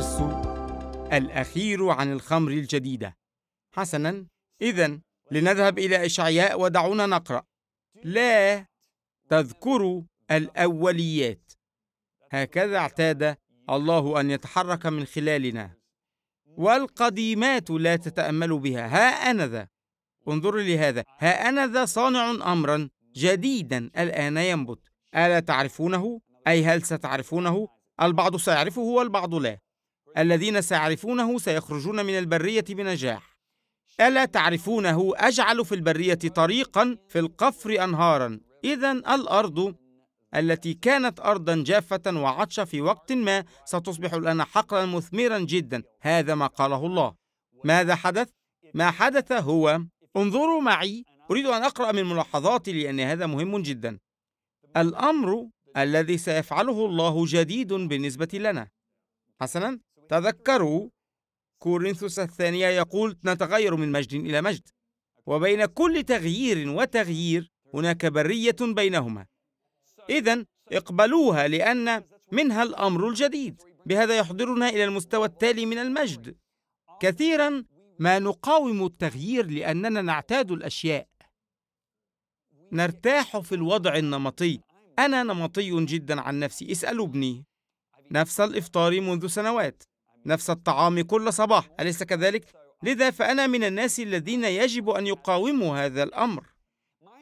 الدرس الأخير عن الخمر الجديدة حسناً إذا لنذهب إلى إشعياء ودعونا نقرأ لا تذكروا الأوليات هكذا اعتاد الله أن يتحرك من خلالنا والقديمات لا تتأملوا بها ها أنا ذا انظروا لهذا ها أنا ذا صانع أمرا جديدا الآن ينبت ألا تعرفونه؟ أي هل ستعرفونه؟ البعض سيعرفه والبعض لا الذين سيعرفونه سيخرجون من البرية بنجاح ألا تعرفونه أجعل في البرية طريقا في القفر أنهارا إذا الأرض التي كانت أرضا جافة وعطشة في وقت ما ستصبح الآن حقلا مثمرا جدا هذا ما قاله الله ماذا حدث؟ ما حدث هو انظروا معي أريد أن أقرأ من ملاحظاتي لأن هذا مهم جدا الأمر الذي سيفعله الله جديد بالنسبة لنا حسنا تذكروا كورنثوس الثانية يقول نتغير من مجد إلى مجد وبين كل تغيير وتغيير هناك برية بينهما إذا اقبلوها لأن منها الأمر الجديد بهذا يحضرنا إلى المستوى التالي من المجد كثيرا ما نقاوم التغيير لأننا نعتاد الأشياء نرتاح في الوضع النمطي أنا نمطي جدا عن نفسي اسألوا ابني نفس الإفطار منذ سنوات نفس الطعام كل صباح أليس كذلك؟ لذا فأنا من الناس الذين يجب أن يقاوموا هذا الأمر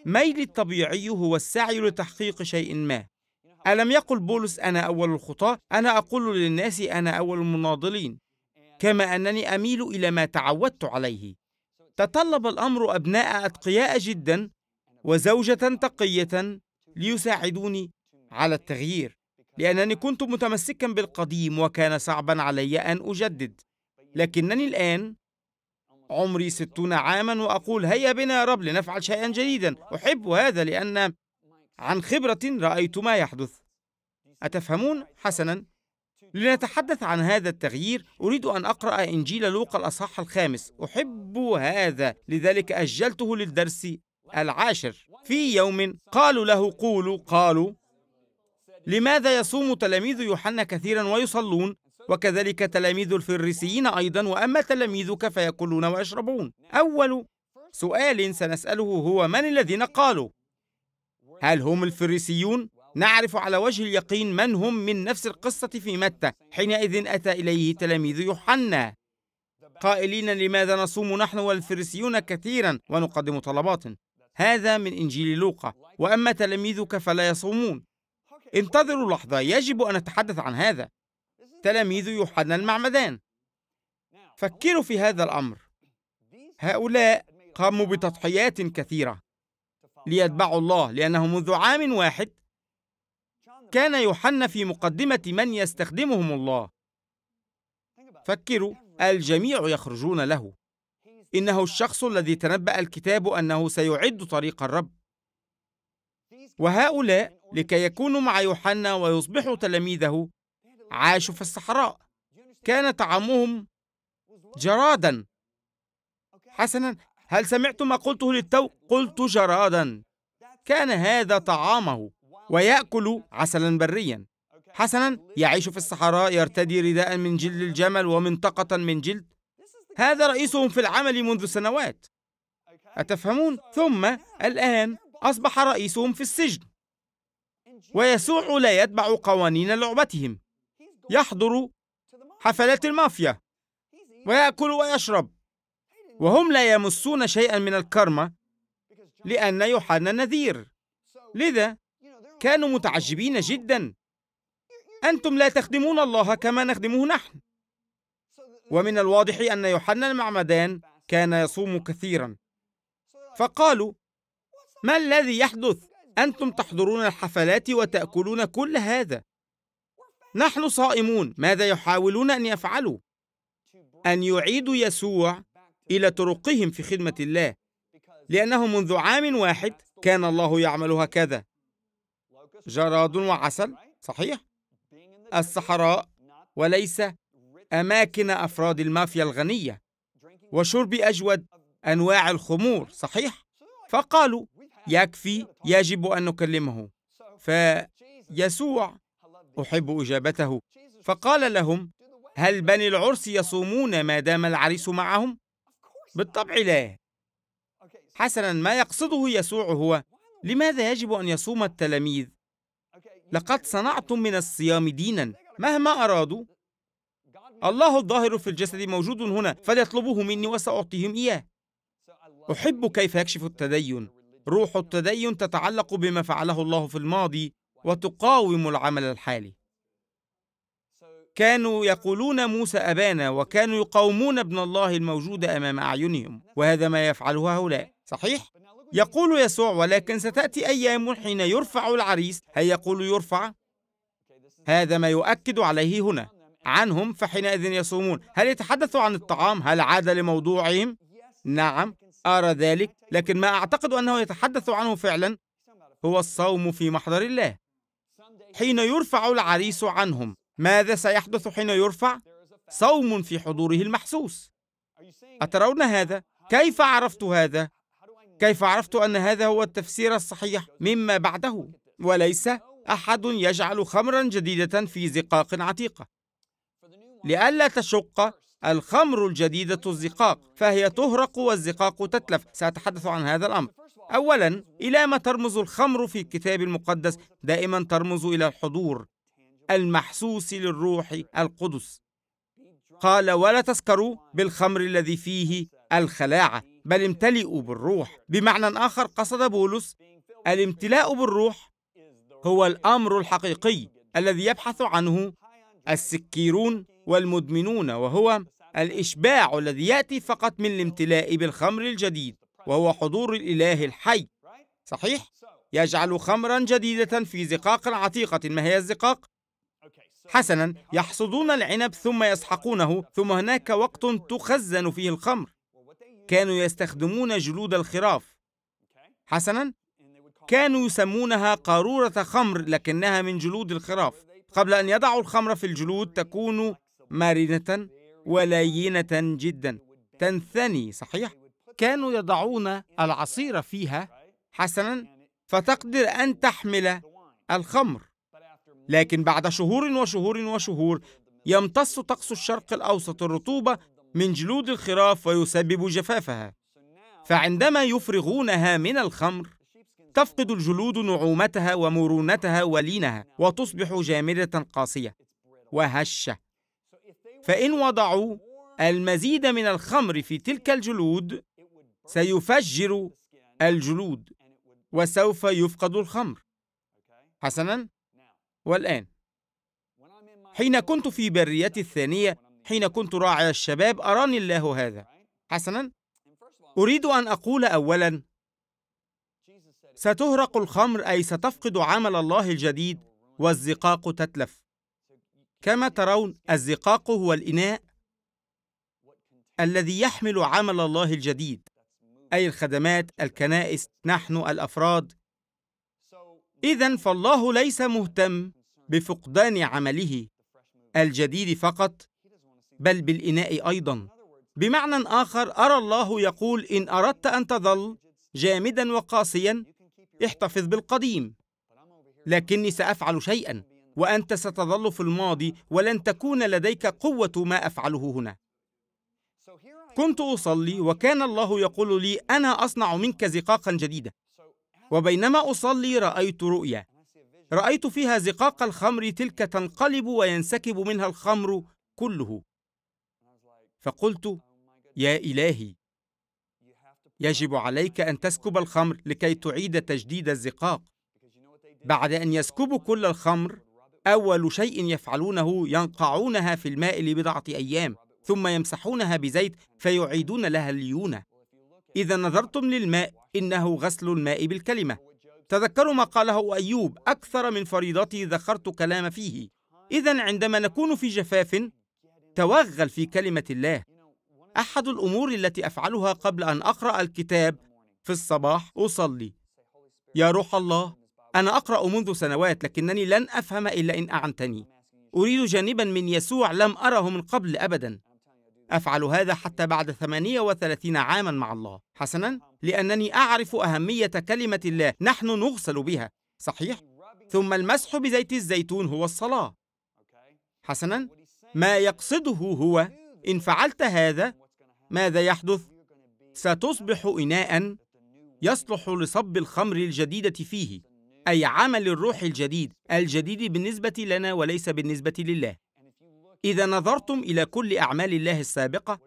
ميلي الطبيعي هو السعي لتحقيق شيء ما ألم يقل بولس أنا أول الخطاة؟ أنا أقول للناس أنا أول المناضلين كما أنني أميل إلى ما تعودت عليه تطلب الأمر أبناء أتقياء جدا وزوجة تقية ليساعدوني على التغيير لأنني كنت متمسكا بالقديم وكان صعبا علي أن أجدد لكنني الآن عمري ستون عاما وأقول هيا بنا يا رب لنفعل شيئا جديدا أحب هذا لأن عن خبرة رأيت ما يحدث أتفهمون؟ حسنا لنتحدث عن هذا التغيير أريد أن أقرأ إنجيل لوقا الأصحاح الخامس أحب هذا لذلك أجلته للدرس العاشر في يوم قالوا له قولوا قالوا لماذا يصوم تلاميذ يوحنا كثيرا ويصلون وكذلك تلاميذ الفريسيين أيضا وأما تلاميذك فيأكلون ويشربون أول سؤال سنسأله هو من الذين قالوا هل هم الفريسيون؟ نعرف على وجه اليقين من هم من نفس القصة في متى حينئذ أتى إليه تلاميذ يوحنا قائلين لماذا نصوم نحن والفريسيون كثيرا ونقدم طلبات هذا من إنجيل لوقا وأما تلاميذك فلا يصومون انتظروا لحظة يجب أن أتحدث عن هذا تلاميذ يوحنا المعمدان فكروا في هذا الأمر هؤلاء قاموا بتضحيات كثيرة ليتبعوا الله لأنه منذ عام واحد كان يوحنا في مقدمة من يستخدمهم الله فكروا الجميع يخرجون له إنه الشخص الذي تنبأ الكتاب أنه سيعد طريق الرب وهؤلاء لكي يكونوا مع يوحنا ويصبحوا تلاميذه عاشوا في الصحراء كان طعامهم جرادا حسنا هل سمعتم ما قلته للتو قلت جرادا كان هذا طعامه ويأكل عسلا بريا حسنا يعيش في الصحراء يرتدي رداء من جلد الجمل ومنطقة من جلد هذا رئيسهم في العمل منذ سنوات أتفهمون؟ ثم الآن أصبح رئيسهم في السجن ويسوع لا يتبع قوانين لعبتهم يحضر حفلات المافيا ويأكل ويشرب وهم لا يمسون شيئا من الكرمة لأن يوحنا نذير لذا كانوا متعجبين جدا أنتم لا تخدمون الله كما نخدمه نحن ومن الواضح أن يوحنا المعمدان كان يصوم كثيرا فقالوا ما الذي يحدث انتم تحضرون الحفلات وتاكلون كل هذا نحن صائمون ماذا يحاولون ان يفعلوا ان يعيدوا يسوع الى طرقهم في خدمه الله لانه منذ عام واحد كان الله يعمل هكذا جراد وعسل صحيح الصحراء وليس اماكن افراد المافيا الغنيه وشرب اجود انواع الخمور صحيح فقالوا يكفي يجب ان نكلمه فيسوع احب اجابته فقال لهم هل بني العرس يصومون ما دام العريس معهم بالطبع لا حسنا ما يقصده يسوع هو لماذا يجب ان يصوم التلاميذ لقد صنعتم من الصيام دينا مهما ارادوا الله الظاهر في الجسد موجود هنا فليطلبوه مني وساعطيهم اياه احب كيف يكشف التدين روح التدين تتعلق بما فعله الله في الماضي وتقاوم العمل الحالي كانوا يقولون موسى أبانا وكانوا يقاومون ابن الله الموجود أمام أعينهم وهذا ما يفعله هؤلاء صحيح؟ يقول يسوع ولكن ستأتي أيام حين يرفع العريس هل يقول يرفع؟ هذا ما يؤكد عليه هنا عنهم فحينئذ يصومون هل يتحدث عن الطعام؟ هل عاد لموضوعهم؟ نعم أرى ذلك لكن ما أعتقد أنه يتحدث عنه فعلا هو الصوم في محضر الله حين يرفع العريس عنهم ماذا سيحدث حين يرفع صوم في حضوره المحسوس أترون هذا؟ كيف عرفت هذا؟ كيف عرفت أن هذا هو التفسير الصحيح مما بعده وليس أحد يجعل خمرا جديدة في زقاق عتيقة لئلا تشق الخمر الجديدة الزقاق فهي تهرق والزقاق تتلف سأتحدث عن هذا الأمر أولا إلى ما ترمز الخمر في الكتاب المقدس دائما ترمز إلى الحضور المحسوس للروح القدس قال ولا تسكروا بالخمر الذي فيه الخلاعة بل امتلئوا بالروح بمعنى آخر قصد بولس الامتلاء بالروح هو الأمر الحقيقي الذي يبحث عنه السكيرون والمدمنون وهو الإشباع الذي يأتي فقط من الامتلاء بالخمر الجديد وهو حضور الإله الحي صحيح؟ يجعل خمرا جديدة في زقاق عتيقة ما هي الزقاق؟ حسنا يحصدون العنب ثم يسحقونه ثم هناك وقت تخزن فيه الخمر كانوا يستخدمون جلود الخراف حسنا كانوا يسمونها قارورة خمر لكنها من جلود الخراف قبل أن يضعوا الخمر في الجلود تكون مرنة ولينة جدا تنثني صحيح كانوا يضعون العصير فيها حسنا فتقدر أن تحمل الخمر لكن بعد شهور وشهور وشهور يمتص طقس الشرق الأوسط الرطوبة من جلود الخراف ويسبب جفافها فعندما يفرغونها من الخمر تفقد الجلود نعومتها ومرونتها ولينها وتصبح جامدة قاسية وهشة فإن وضعوا المزيد من الخمر في تلك الجلود سيفجر الجلود وسوف يفقد الخمر حسنا والآن حين كنت في بريتي الثانية حين كنت راعي الشباب أراني الله هذا حسنا أريد أن أقول أولا ستهرق الخمر أي ستفقد عمل الله الجديد والزقاق تتلف كما ترون الزقاق هو الإناء الذي يحمل عمل الله الجديد أي الخدمات الكنائس نحن الأفراد إذا فالله ليس مهتم بفقدان عمله الجديد فقط بل بالإناء أيضا بمعنى آخر أرى الله يقول إن أردت أن تظل جامدا وقاسيا احتفظ بالقديم لكني سأفعل شيئا وأنت ستظل في الماضي ولن تكون لديك قوة ما أفعله هنا كنت أصلي وكان الله يقول لي أنا أصنع منك زقاقا جديدا وبينما أصلي رأيت رؤيا رأيت فيها زقاق الخمر تلك تنقلب وينسكب منها الخمر كله فقلت يا إلهي يجب عليك أن تسكب الخمر لكي تعيد تجديد الزقاق بعد أن يسكبوا كل الخمر أول شيء يفعلونه ينقعونها في الماء لبضعة أيام ثم يمسحونها بزيت فيعيدون لها الليونة إذا نظرتم للماء إنه غسل الماء بالكلمة تذكروا ما قاله أيوب أكثر من فريضتي ذكرت كلام فيه إذا عندما نكون في جفاف توغل في كلمة الله أحد الأمور التي أفعلها قبل أن أقرأ الكتاب في الصباح أصلي يا روح الله أنا أقرأ منذ سنوات لكنني لن أفهم إلا إن أعنتني أريد جانبا من يسوع لم أره من قبل أبدا أفعل هذا حتى بعد 38 عاما مع الله حسنا لأنني أعرف أهمية كلمة الله نحن نغسل بها صحيح؟ ثم المسح بزيت الزيتون هو الصلاة حسنا ما يقصده هو إن فعلت هذا ماذا يحدث؟ ستصبح إناء يصلح لصب الخمر الجديدة فيه أي عمل الروح الجديد الجديد بالنسبة لنا وليس بالنسبة لله إذا نظرتم إلى كل أعمال الله السابقة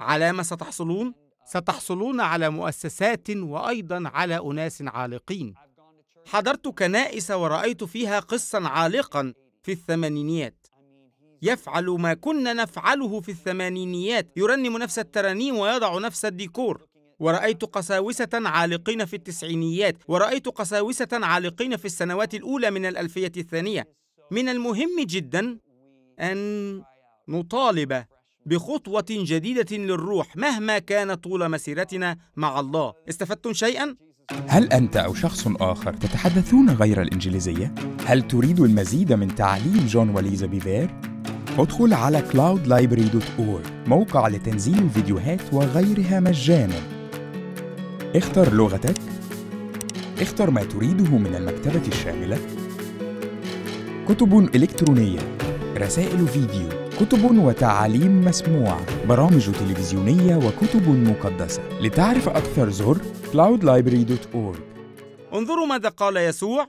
على ما ستحصلون ستحصلون على مؤسسات وأيضا على أناس عالقين حضرت كنائس ورأيت فيها قصا عالقا في الثمانينيات يفعل ما كنا نفعله في الثمانينيات يرنم نفس الترانيم ويضع نفس الديكور ورأيت قساوسة عالقين في التسعينيات ورأيت قساوسة عالقين في السنوات الأولى من الألفية الثانية من المهم جدا أن نطالب بخطوة جديدة للروح مهما كان طول مسيرتنا مع الله استفدتم شيئا؟ هل أنت أو شخص آخر تتحدثون غير الإنجليزية؟ هل تريد المزيد من تعليم جون وليزا بيفير؟ ادخل على cloudlibrary.org موقع لتنزيل الفيديوهات وغيرها مجاناً اختر لغتك اختر ما تريده من المكتبة الشاملة كتب إلكترونية رسائل فيديو كتب وتعاليم مسموع برامج تلفزيونية وكتب مقدسة لتعرف أكثر زر cloudlibrary.org انظروا ماذا قال يسوع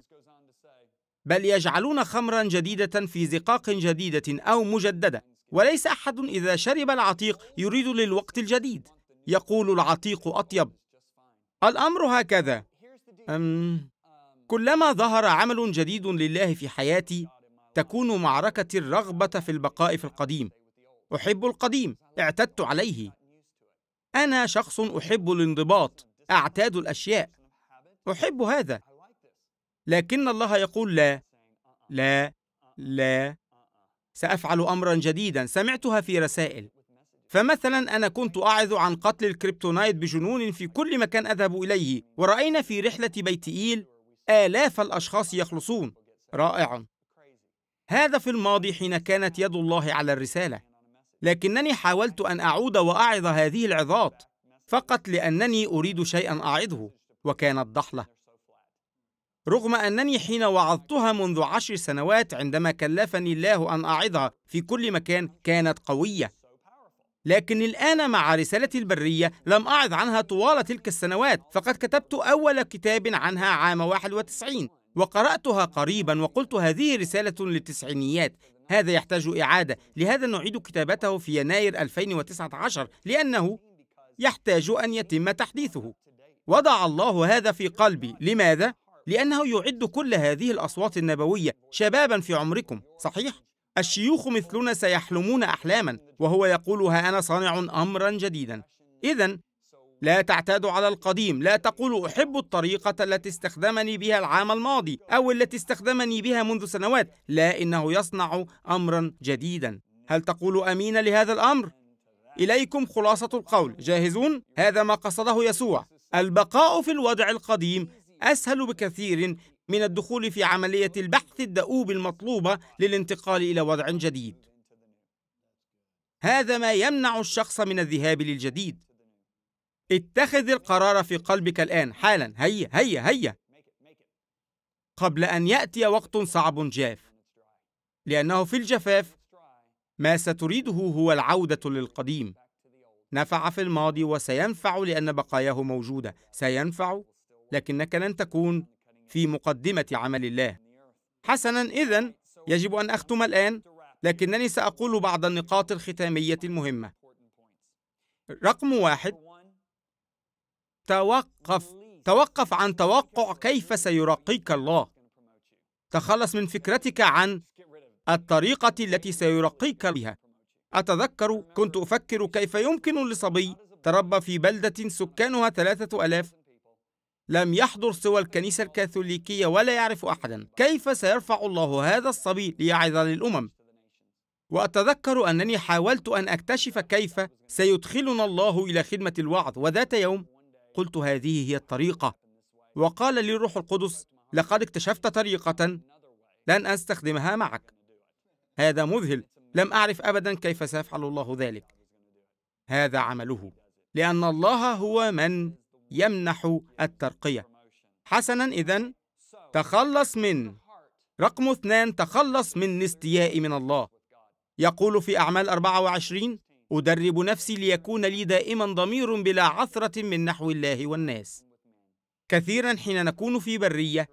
بل يجعلون خمرا جديدة في زقاق جديدة أو مجددة وليس أحد إذا شرب العتيق يريد للوقت الجديد يقول العتيق أطيب الأمر هكذا أم كلما ظهر عمل جديد لله في حياتي تكون معركتي الرغبة في البقاء في القديم أحب القديم اعتدت عليه أنا شخص أحب الانضباط أعتاد الأشياء أحب هذا لكن الله يقول لا لا لا سأفعل أمرا جديدا سمعتها في رسائل فمثلا أنا كنت أعظ عن قتل الكريبتونايت بجنون في كل مكان أذهب إليه ورأينا في رحلة بيت إيل آلاف الأشخاص يخلصون رائع هذا في الماضي حين كانت يد الله على الرسالة لكنني حاولت أن أعود وأعظ هذه العظات فقط لأنني أريد شيئا أعظه وكانت ضحلة رغم أنني حين وعظتها منذ عشر سنوات عندما كلفني الله أن أعظها في كل مكان كانت قوية لكن الآن مع رسالتي البرية لم أعد عنها طوال تلك السنوات فقد كتبت أول كتاب عنها عام 91 وقرأتها قريبا وقلت هذه رسالة للتسعينيات هذا يحتاج إعادة لهذا نعيد كتابته في يناير 2019 لأنه يحتاج أن يتم تحديثه وضع الله هذا في قلبي لماذا؟ لأنه يعد كل هذه الأصوات النبوية شبابا في عمركم صحيح؟ الشيوخ مثلنا سيحلمون أحلاما وهو يقول ها أنا صانع أمرا جديدا إذا لا تعتاد على القديم لا تقول أحب الطريقة التي استخدمني بها العام الماضي أو التي استخدمني بها منذ سنوات لا إنه يصنع أمرا جديدا هل تقول أمين لهذا الأمر؟ إليكم خلاصة القول جاهزون؟ هذا ما قصده يسوع البقاء في الوضع القديم أسهل بكثير من الدخول في عملية البحث الدؤوب المطلوبة للانتقال إلى وضع جديد هذا ما يمنع الشخص من الذهاب للجديد اتخذ القرار في قلبك الآن حالا هيا هيا هيا قبل أن يأتي وقت صعب جاف لأنه في الجفاف ما ستريده هو العودة للقديم نفع في الماضي وسينفع لأن بقاياه موجودة سينفع لكنك لن تكون في مقدمة عمل الله حسنا إذا يجب أن أختم الآن لكنني سأقول بعض النقاط الختامية المهمة رقم واحد توقف توقف عن توقع كيف سيرقيك الله تخلص من فكرتك عن الطريقة التي سيرقيك بها أتذكر كنت أفكر كيف يمكن لصبي تربى في بلدة سكانها ثلاثة ألاف لم يحضر سوى الكنيسة الكاثوليكية ولا يعرف أحدا كيف سيرفع الله هذا الصبي ليعظ للأمم؟ وأتذكر أنني حاولت أن أكتشف كيف سيدخلنا الله إلى خدمة الوعظ وذات يوم قلت هذه هي الطريقة وقال لي الروح القدس لقد اكتشفت طريقة لن أستخدمها معك هذا مذهل لم أعرف أبدا كيف سيفعل الله ذلك هذا عمله لأن الله هو من يمنح الترقية حسنا إذا تخلص من رقم اثنان تخلص من الاستياء من الله يقول في أعمال 24 أدرب نفسي ليكون لي دائما ضمير بلا عثرة من نحو الله والناس كثيرا حين نكون في برية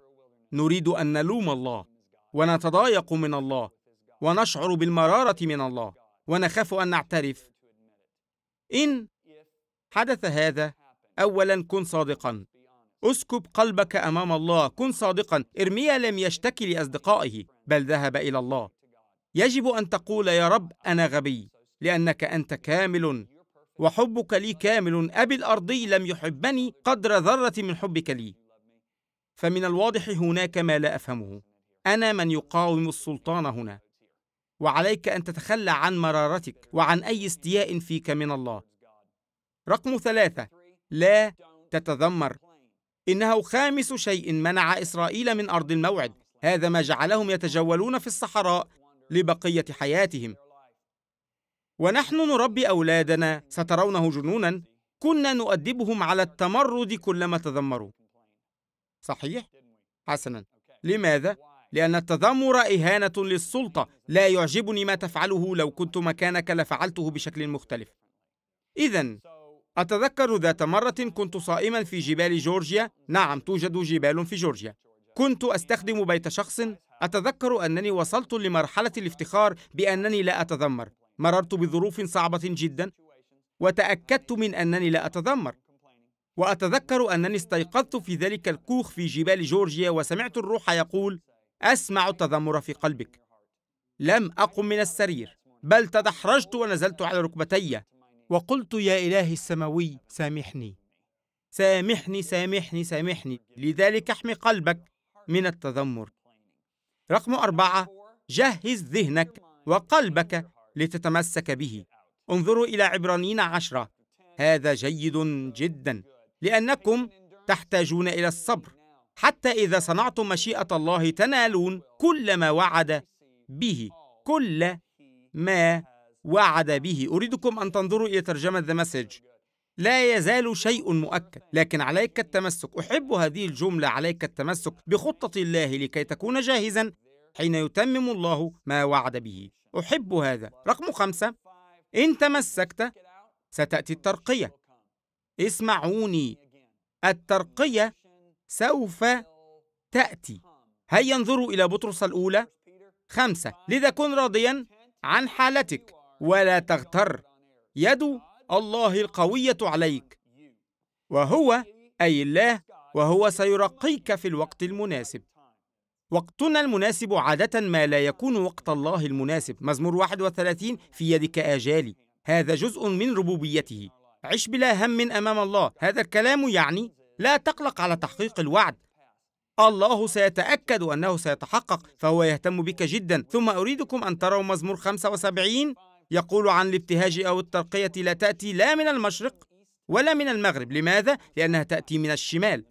نريد أن نلوم الله ونتضايق من الله ونشعر بالمرارة من الله ونخاف أن نعترف إن حدث هذا اولا كن صادقا اسكب قلبك امام الله كن صادقا ارميا لم يشتكي لاصدقائه بل ذهب الى الله يجب ان تقول يا رب انا غبي لانك انت كامل وحبك لي كامل ابي الارضي لم يحبني قدر ذره من حبك لي فمن الواضح هناك ما لا افهمه انا من يقاوم السلطان هنا وعليك ان تتخلى عن مرارتك وعن اي استياء فيك من الله رقم ثلاثه لا تتذمر إنه خامس شيء منع إسرائيل من أرض الموعد هذا ما جعلهم يتجولون في الصحراء لبقية حياتهم ونحن نربي أولادنا سترونه جنونا كنا نؤدبهم على التمرد كلما تذمروا صحيح؟ حسنا لماذا؟ لأن التذمر إهانة للسلطة لا يعجبني ما تفعله لو كنت مكانك لفعلته بشكل مختلف إذا أتذكر ذات مرة كنت صائما في جبال جورجيا نعم توجد جبال في جورجيا كنت أستخدم بيت شخص أتذكر أنني وصلت لمرحلة الافتخار بأنني لا أتذمر مررت بظروف صعبة جدا وتأكدت من أنني لا أتذمر وأتذكر أنني استيقظت في ذلك الكوخ في جبال جورجيا وسمعت الروح يقول أسمع التذمر في قلبك لم أقم من السرير بل تدحرجت ونزلت على ركبتي وقلت يا إلهي السماوي سامحني سامحني سامحني سامحني لذلك احمي قلبك من التذمر رقم أربعة جهز ذهنك وقلبك لتتمسك به انظروا إلى عبرانيين عشرة هذا جيد جدا لأنكم تحتاجون إلى الصبر حتى إذا صنعتم مشيئة الله تنالون كل ما وعد به كل ما وعد به أريدكم أن تنظروا إلى ترجمة ذا مسج لا يزال شيء مؤكد لكن عليك التمسك أحب هذه الجملة عليك التمسك بخطة الله لكي تكون جاهزا حين يتمم الله ما وعد به أحب هذا رقم خمسة إن تمسكت ستأتي الترقية اسمعوني الترقية سوف تأتي هيا انظروا إلى بطرس الأولى خمسة لذا كن راضيا عن حالتك ولا تغتر يد الله القوية عليك وهو أي الله وهو سيرقيك في الوقت المناسب وقتنا المناسب عادة ما لا يكون وقت الله المناسب مزمور 31 في يدك آجالي هذا جزء من ربوبيته عش بلا هم أمام الله هذا الكلام يعني لا تقلق على تحقيق الوعد الله سيتأكد أنه سيتحقق فهو يهتم بك جدا ثم أريدكم أن تروا مزمور 75 يقول عن الابتهاج أو الترقية لا تأتي لا من المشرق ولا من المغرب لماذا؟ لأنها تأتي من الشمال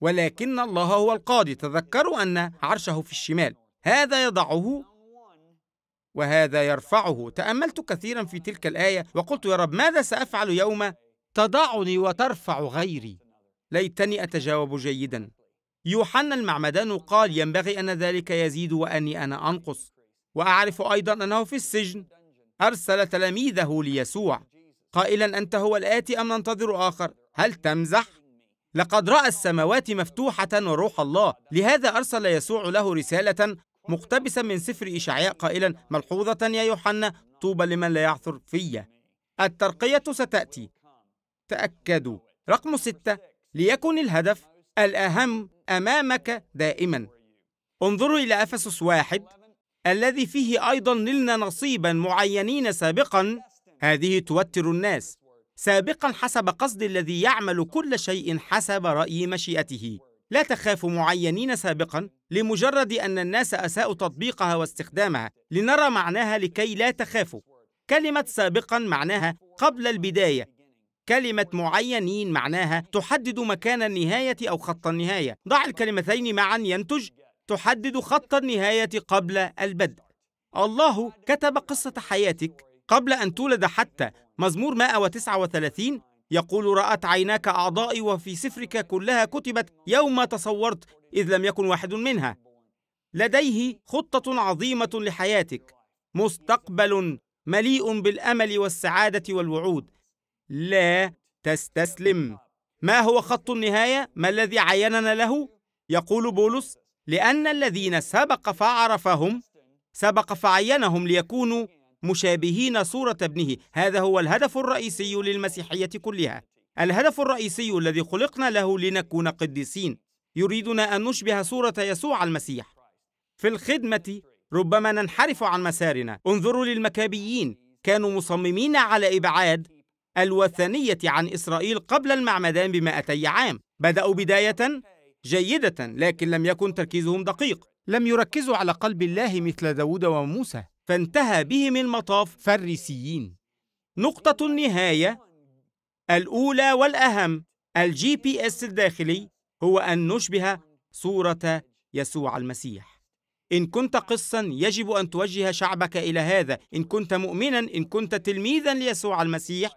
ولكن الله هو القاضي تذكروا أن عرشه في الشمال هذا يضعه وهذا يرفعه تأملت كثيرا في تلك الآية وقلت يا رب ماذا سأفعل يوم تضعني وترفع غيري ليتني أتجاوب جيدا يوحنا المعمدان قال ينبغي أن ذلك يزيد وأني أنا أنقص وأعرف أيضا أنه في السجن أرسل تلاميذه ليسوع قائلا أنت هو الآتي أم ننتظر آخر هل تمزح؟ لقد رأى السماوات مفتوحة وروح الله لهذا أرسل يسوع له رسالة مقتبسا من سفر إشعياء قائلا ملحوظة يا يوحنا طوبى لمن لا يعثر في الترقية ستأتي تأكدوا رقم ستة ليكن الهدف الأهم أمامك دائما انظروا إلى أفسس واحد الذي فيه أيضا نلنا نصيبا معينين سابقا هذه توتر الناس سابقا حسب قصد الذي يعمل كل شيء حسب رأي مشيئته لا تخاف معينين سابقا لمجرد أن الناس أساءوا تطبيقها واستخدامها لنرى معناها لكي لا تخافوا كلمة سابقا معناها قبل البداية كلمة معينين معناها تحدد مكان النهاية أو خط النهاية ضع الكلمتين معا ينتج تحدد خط النهاية قبل البدء الله كتب قصة حياتك قبل أن تولد حتى مزمور 139 يقول رأت عيناك أعضائي وفي سفرك كلها كتبت يوم تصورت إذ لم يكن واحد منها لديه خطة عظيمة لحياتك مستقبل مليء بالأمل والسعادة والوعود لا تستسلم ما هو خط النهاية؟ ما الذي عيننا له؟ يقول بولس لأن الذين سبق فعرفهم سبق فعينهم ليكونوا مشابهين صورة ابنه هذا هو الهدف الرئيسي للمسيحية كلها الهدف الرئيسي الذي خلقنا له لنكون قديسين يريدنا أن نشبه صورة يسوع المسيح في الخدمة ربما ننحرف عن مسارنا انظروا للمكابيين كانوا مصممين على إبعاد الوثنية عن إسرائيل قبل المعمدان بمائتي عام بدأوا بداية جيدة لكن لم يكن تركيزهم دقيق لم يركزوا على قلب الله مثل داود وموسى فانتهى بهم المطاف فريسيين نقطة النهاية الأولى والأهم الجي بي اس الداخلي هو أن نشبه صورة يسوع المسيح إن كنت قصا يجب أن توجه شعبك إلى هذا إن كنت مؤمنا إن كنت تلميذا ليسوع المسيح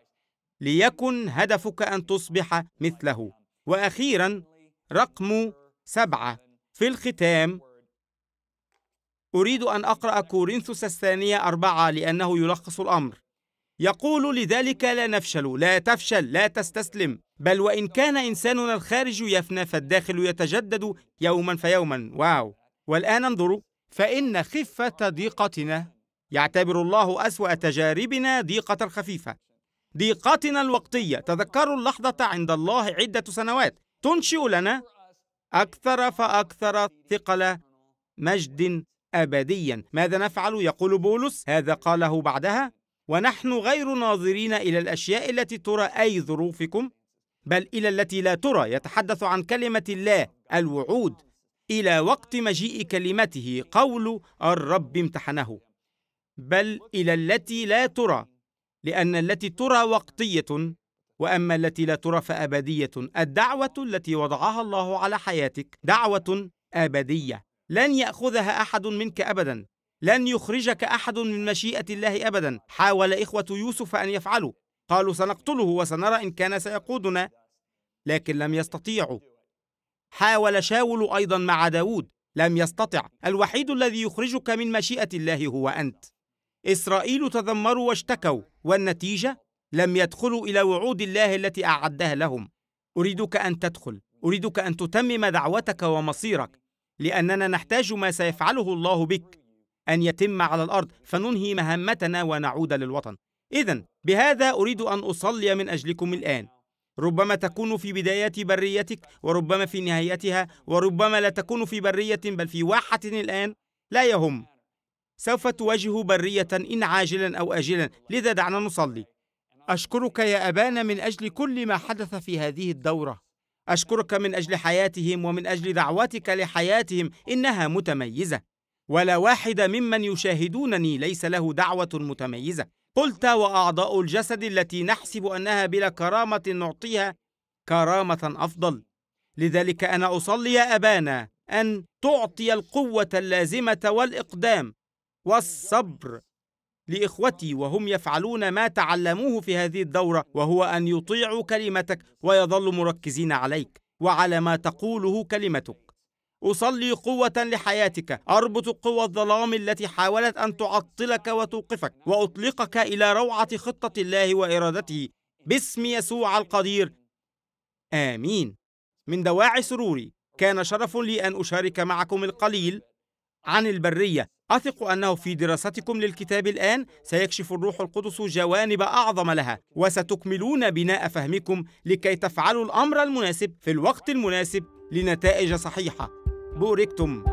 ليكن هدفك أن تصبح مثله وأخيرا رقم سبعة في الختام أريد أن أقرأ كورنثوس الثانية أربعة لأنه يلخص الأمر يقول لذلك لا نفشل لا تفشل لا تستسلم بل وإن كان إنساننا الخارج يفنى فالداخل يتجدد يوما فيوما واو والآن انظروا فإن خفة ضيقتنا يعتبر الله أسوأ تجاربنا ضيقة الخفيفة ضيقتنا الوقتية تذكروا اللحظة عند الله عدة سنوات تنشئ لنا أكثر فأكثر ثقل مجد أبديا ماذا نفعل يقول بولس هذا قاله بعدها ونحن غير ناظرين إلى الأشياء التي ترى أي ظروفكم بل إلى التي لا ترى يتحدث عن كلمة الله الوعود إلى وقت مجيء كلمته قول الرب امتحنه بل إلى التي لا ترى لأن التي ترى وقتية واما التي لا ترى ابديه الدعوه التي وضعها الله على حياتك دعوه ابديه لن ياخذها احد منك ابدا لن يخرجك احد من مشيئه الله ابدا حاول اخوه يوسف ان يفعلوا قالوا سنقتله وسنرى ان كان سيقودنا لكن لم يستطيعوا حاول شاول ايضا مع داود لم يستطع الوحيد الذي يخرجك من مشيئه الله هو انت اسرائيل تذمروا واشتكوا والنتيجه لم يدخلوا إلى وعود الله التي أعدها لهم أريدك أن تدخل أريدك أن تتمم دعوتك ومصيرك لأننا نحتاج ما سيفعله الله بك أن يتم على الأرض فننهي مهمتنا ونعود للوطن إذا بهذا أريد أن أصلي من أجلكم الآن ربما تكون في بداية بريتك وربما في نهايتها وربما لا تكون في برية بل في واحة الآن لا يهم سوف تواجه برية إن عاجلا أو آجلا لذا دعنا نصلي أشكرك يا أبانا من أجل كل ما حدث في هذه الدورة أشكرك من أجل حياتهم ومن أجل دعوتك لحياتهم إنها متميزة ولا واحد ممن يشاهدونني ليس له دعوة متميزة قلت وأعضاء الجسد التي نحسب أنها بلا كرامة نعطيها كرامة أفضل لذلك أنا أصلي يا أبانا أن تعطي القوة اللازمة والإقدام والصبر لاخوتي وهم يفعلون ما تعلموه في هذه الدوره وهو ان يطيعوا كلمتك ويظلوا مركزين عليك وعلى ما تقوله كلمتك اصلي قوه لحياتك اربط قوى الظلام التي حاولت ان تعطلك وتوقفك واطلقك الى روعه خطه الله وارادته باسم يسوع القدير امين من دواعي سروري كان شرف لي ان اشارك معكم القليل عن البرية أثق أنه في دراستكم للكتاب الآن سيكشف الروح القدس جوانب أعظم لها وستكملون بناء فهمكم لكي تفعلوا الأمر المناسب في الوقت المناسب لنتائج صحيحة بوركتم